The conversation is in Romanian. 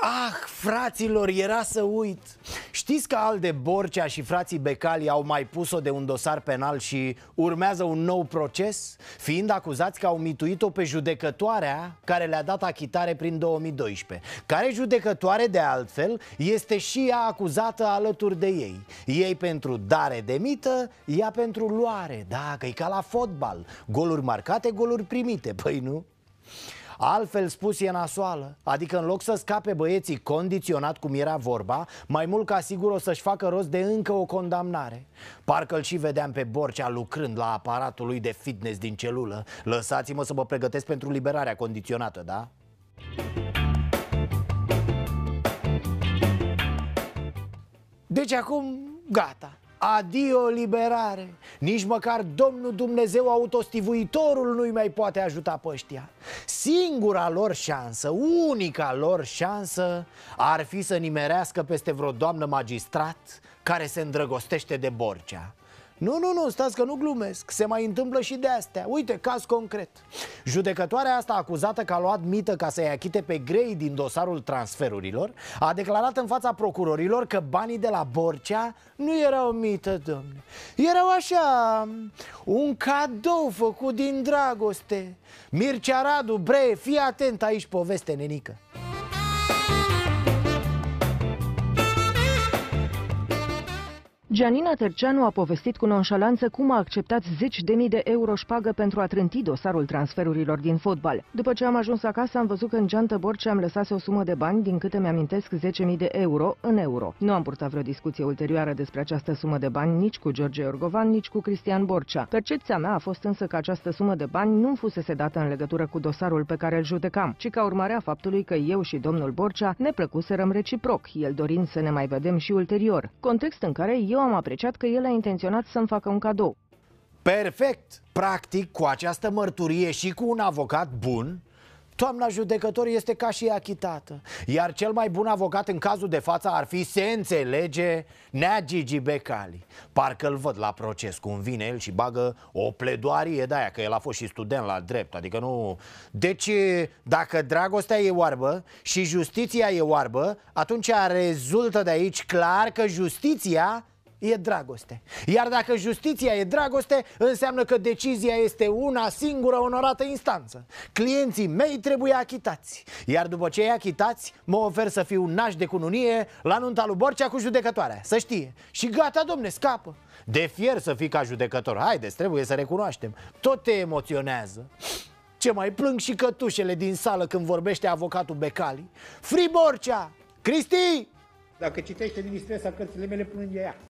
Ah, fraților, era să uit Știți că Alde Borcea și frații Becali au mai pus-o de un dosar penal și urmează un nou proces? Fiind acuzați că au mituit-o pe judecătoarea care le-a dat achitare prin 2012 Care judecătoare, de altfel, este și ea acuzată alături de ei Ei pentru dare de mită, ea pentru luare Da, că e ca la fotbal Goluri marcate, goluri primite, păi nu? Altfel spus, e nasoală. Adică în loc să scape băieții condiționat cum era vorba, mai mult ca sigur o să-și facă rost de încă o condamnare. Parcă-l și vedeam pe Borcea lucrând la aparatul lui de fitness din celulă. Lăsați-mă să mă pregătesc pentru liberarea condiționată, da? Deci acum gata. Adio liberare Nici măcar Domnul Dumnezeu autostivuitorul nu-i mai poate ajuta pe ăștia Singura lor șansă, unica lor șansă Ar fi să nimerească peste vreo doamnă magistrat Care se îndrăgostește de Borcea nu, nu, nu, stați că nu glumesc Se mai întâmplă și de astea Uite, caz concret Judecătoarea asta acuzată că a luat mită ca să-i achite pe grei din dosarul transferurilor A declarat în fața procurorilor că banii de la Borcea nu erau mită, domne Erau așa, un cadou făcut din dragoste Mircea Radu, bre, fii atent aici poveste, nenică Gianina Terceanu a povestit cu nonșalanță cum a acceptat zeci de mii de euro șpagă pentru a trânti dosarul transferurilor din fotbal. După ce am ajuns acasă, am văzut că în geantă Borce am lăsat o sumă de bani, din câte mi-amintesc 10.000 de euro, în euro. Nu am purtat vreo discuție ulterioară despre această sumă de bani nici cu George Orgovan, nici cu Cristian Borcea. Percepția mea a fost însă că această sumă de bani nu fusese dată în legătură cu dosarul pe care îl judecam, ci ca urmare a faptului că eu și domnul Borcea ne plăcuserăm reciproc, el dorind să ne mai vedem și ulterior. Context în care eu eu am apreciat că el a intenționat să-mi facă un cadou. Perfect! Practic, cu această mărturie și cu un avocat bun, toamna judecător este ca și achitată. Iar cel mai bun avocat în cazul de față ar fi se înțelege Nea Gigi Becali. Parcă îl văd la proces cum vine el și bagă o pledoarie de aia, că el a fost și student la drept, adică nu... Deci, dacă dragostea e oarbă și justiția e oarbă, atunci rezultă de aici clar că justiția e dragoste. Iar dacă justiția e dragoste, înseamnă că decizia este una singură onorată instanță. Clienții mei trebuie achitați. Iar după ce e achitați, mă ofer să fiu naș de cununie la nunta lui Borcea cu judecătoarea. Să știe. Și gata, domne, scapă. De fier să fii ca judecător. Haideți, trebuie să recunoaștem. Tot te emoționează. Ce mai plâng și cătușele din sală când vorbește avocatul Becali. Fri Borcea! Cristi! Dacă citește din distresa cărțile mele, plânge ea.